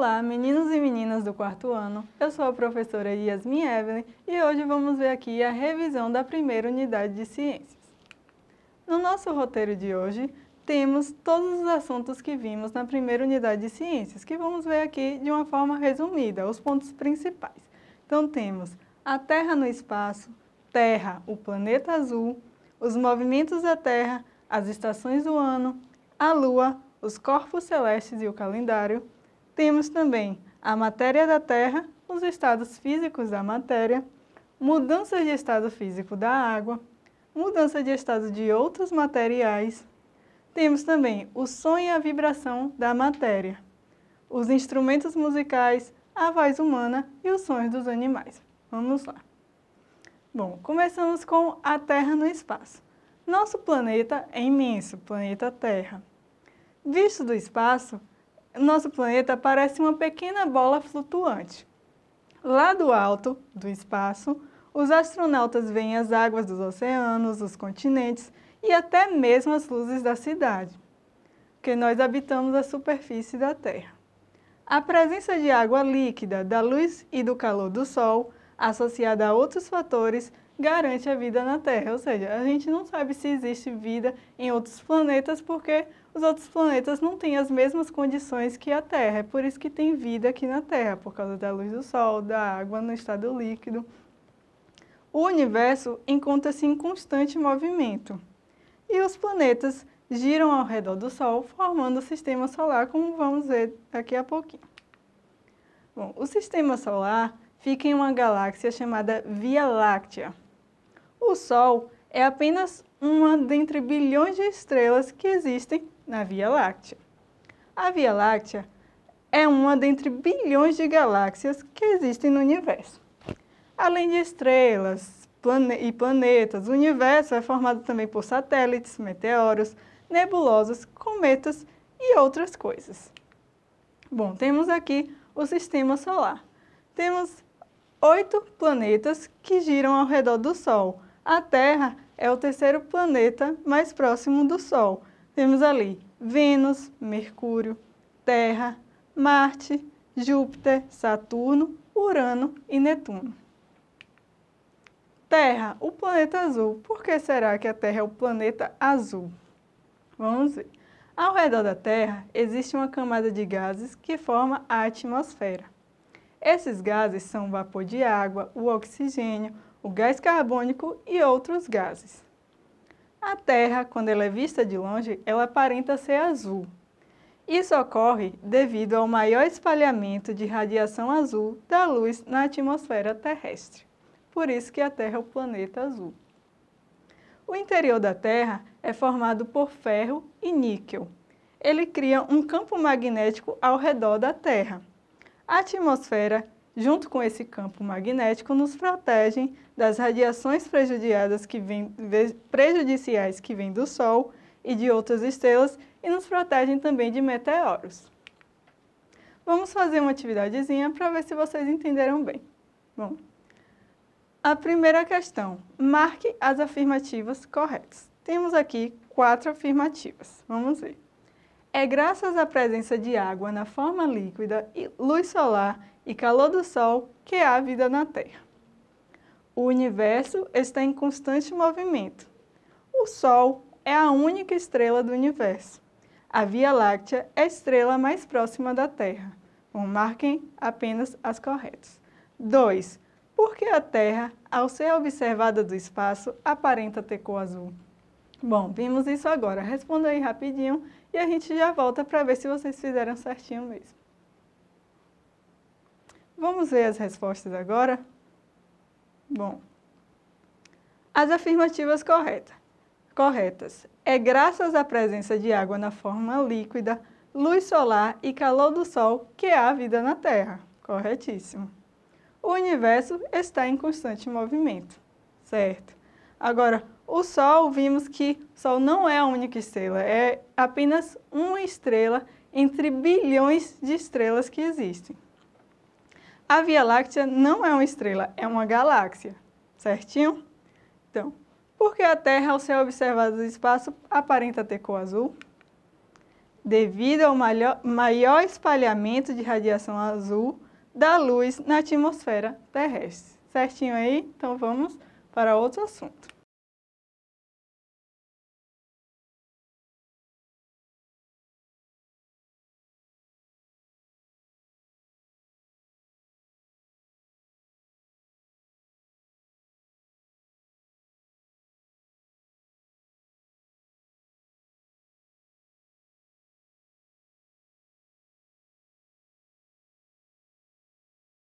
Olá, meninos e meninas do quarto ano. Eu sou a professora Yasmin Evelyn e hoje vamos ver aqui a revisão da primeira unidade de ciências. No nosso roteiro de hoje, temos todos os assuntos que vimos na primeira unidade de ciências, que vamos ver aqui de uma forma resumida, os pontos principais. Então temos a Terra no espaço, Terra, o planeta azul, os movimentos da Terra, as estações do ano, a Lua, os corpos celestes e o calendário, temos também a matéria da Terra, os estados físicos da matéria, mudanças de estado físico da água, mudança de estado de outros materiais. Temos também o som e a vibração da matéria, os instrumentos musicais, a voz humana e os sons dos animais. Vamos lá. Bom, começamos com a Terra no espaço. Nosso planeta é imenso, planeta Terra. Visto do espaço, nosso planeta parece uma pequena bola flutuante. Lá do alto, do espaço, os astronautas veem as águas dos oceanos, os continentes e até mesmo as luzes da cidade, porque nós habitamos a superfície da Terra. A presença de água líquida, da luz e do calor do Sol, associada a outros fatores, garante a vida na Terra. Ou seja, a gente não sabe se existe vida em outros planetas porque os outros planetas não têm as mesmas condições que a Terra. É por isso que tem vida aqui na Terra, por causa da luz do Sol, da água no estado líquido. O universo encontra-se em constante movimento. E os planetas giram ao redor do Sol, formando o sistema solar, como vamos ver daqui a pouquinho. Bom, o sistema solar fica em uma galáxia chamada Via Láctea, o Sol é apenas uma dentre bilhões de estrelas que existem na Via Láctea. A Via Láctea é uma dentre bilhões de galáxias que existem no universo. Além de estrelas plane e planetas, o universo é formado também por satélites, meteoros, nebulosas, cometas e outras coisas. Bom, temos aqui o sistema solar. Temos oito planetas que giram ao redor do Sol, a Terra é o terceiro planeta mais próximo do Sol. Temos ali Vênus, Mercúrio, Terra, Marte, Júpiter, Saturno, Urano e Netuno. Terra, o planeta azul. Por que será que a Terra é o planeta azul? Vamos ver. Ao redor da Terra existe uma camada de gases que forma a atmosfera. Esses gases são o vapor de água, o oxigênio, o gás carbônico e outros gases. A Terra, quando ela é vista de longe, ela aparenta ser azul. Isso ocorre devido ao maior espalhamento de radiação azul da luz na atmosfera terrestre. Por isso que a Terra é o planeta azul. O interior da Terra é formado por ferro e níquel. Ele cria um campo magnético ao redor da Terra. A atmosfera junto com esse campo magnético, nos protegem das radiações prejudiciais que vêm, prejudiciais que vêm do Sol e de outras estrelas e nos protegem também de meteoros. Vamos fazer uma atividadezinha para ver se vocês entenderam bem. Bom, a primeira questão, marque as afirmativas corretas. Temos aqui quatro afirmativas, vamos ver. É graças à presença de água na forma líquida, luz solar e calor do Sol que há vida na Terra. O universo está em constante movimento. O Sol é a única estrela do universo. A Via Láctea é a estrela mais próxima da Terra. Bom, marquem apenas as corretas. 2. Por que a Terra, ao ser observada do espaço, aparenta ter cor azul? Bom, vimos isso agora. Responda aí rapidinho e a gente já volta para ver se vocês fizeram certinho mesmo. Vamos ver as respostas agora? Bom, as afirmativas corretas. corretas. É graças à presença de água na forma líquida, luz solar e calor do Sol que há vida na Terra. Corretíssimo. O universo está em constante movimento, certo? Agora, o Sol, vimos que o Sol não é a única estrela, é apenas uma estrela entre bilhões de estrelas que existem. A Via Láctea não é uma estrela, é uma galáxia, certinho? Então, por que a Terra, ao ser observada do espaço, aparenta ter cor azul? Devido ao maior espalhamento de radiação azul da luz na atmosfera terrestre. Certinho aí? Então vamos para outro assunto.